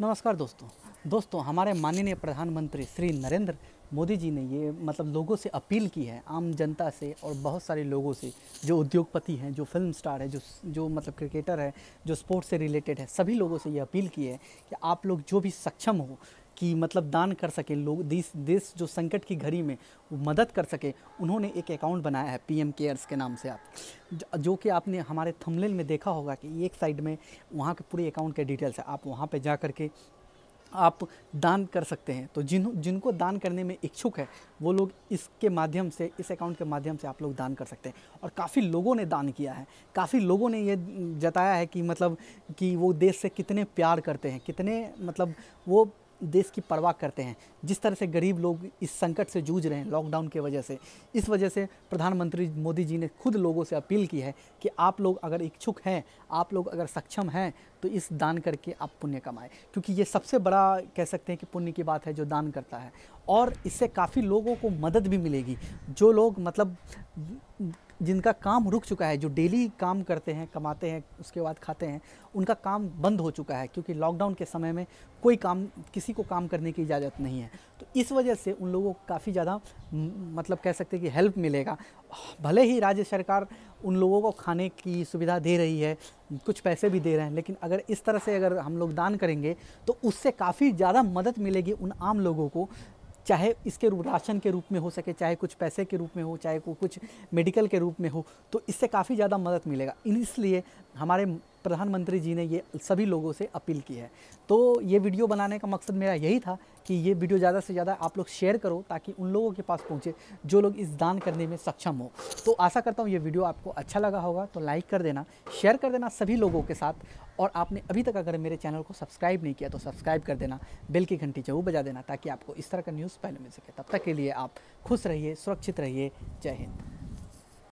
नमस्कार दोस्तों दोस्तों हमारे माननीय प्रधानमंत्री श्री नरेंद्र मोदी जी ने ये मतलब लोगों से अपील की है आम जनता से और बहुत सारे लोगों से जो उद्योगपति हैं जो फिल्म स्टार है जो जो मतलब क्रिकेटर है जो स्पोर्ट्स से रिलेटेड है सभी लोगों से ये अपील की है कि आप लोग जो भी सक्षम हो कि मतलब दान कर सकें लोग देश देश जो संकट की घड़ी में मदद कर सके उन्होंने एक अकाउंट बनाया है पीएम केयर्स के नाम से आप जो कि आपने हमारे थंबनेल में देखा होगा कि एक साइड में वहाँ के पूरे अकाउंट के डिटेल्स है आप वहाँ पे जा करके आप दान कर सकते हैं तो जिन जिनको दान करने में इच्छुक है वो लोग इसके माध्यम से इस अकाउंट के माध्यम से आप लोग दान कर सकते हैं और काफ़ी लोगों ने दान किया है काफ़ी लोगों ने ये जताया है कि मतलब कि वो देश से कितने प्यार करते हैं कितने मतलब वो देश की परवाह करते हैं जिस तरह से गरीब लोग इस संकट से जूझ रहे हैं लॉकडाउन की वजह से इस वजह से प्रधानमंत्री मोदी जी ने खुद लोगों से अपील की है कि आप लोग अगर इच्छुक हैं आप लोग अगर सक्षम हैं तो इस दान करके आप पुण्य कमाएं क्योंकि ये सबसे बड़ा कह सकते हैं कि पुण्य की बात है जो दान करता है और इससे काफ़ी लोगों को मदद भी मिलेगी जो लोग मतलब जिनका काम रुक चुका है जो डेली काम करते हैं कमाते हैं उसके बाद खाते हैं उनका काम बंद हो चुका है क्योंकि लॉकडाउन के समय में कोई काम किसी को काम करने की इजाज़त नहीं है तो इस वजह से उन लोगों को काफ़ी ज़्यादा मतलब कह सकते हैं कि हेल्प मिलेगा भले ही राज्य सरकार उन लोगों को खाने की सुविधा दे रही है कुछ पैसे भी दे रहे हैं लेकिन अगर इस तरह से अगर हम लोग दान करेंगे तो उससे काफ़ी ज़्यादा मदद मिलेगी उन आम लोगों को चाहे इसके रूप राशन के रूप में हो सके चाहे कुछ पैसे के रूप में हो चाहे कुछ मेडिकल के रूप में हो तो इससे काफ़ी ज़्यादा मदद मिलेगा इसलिए हमारे प्रधानमंत्री जी ने ये सभी लोगों से अपील की है तो ये वीडियो बनाने का मकसद मेरा यही था कि ये वीडियो ज़्यादा से ज़्यादा आप लोग शेयर करो ताकि उन लोगों के पास पहुँचे जो लोग इस दान करने में सक्षम हो तो आशा करता हूँ ये वीडियो आपको अच्छा लगा होगा तो लाइक कर देना शेयर कर देना सभी लोगों के साथ और आपने अभी तक अगर मेरे चैनल को सब्सक्राइब नहीं किया तो सब्सक्राइब कर देना बेल की घंटी जरूर बजा देना ताकि आपको इस तरह का न्यूज़ पहले मिल सके तब तक के लिए आप खुश रहिए सुरक्षित रहिए जय हिंद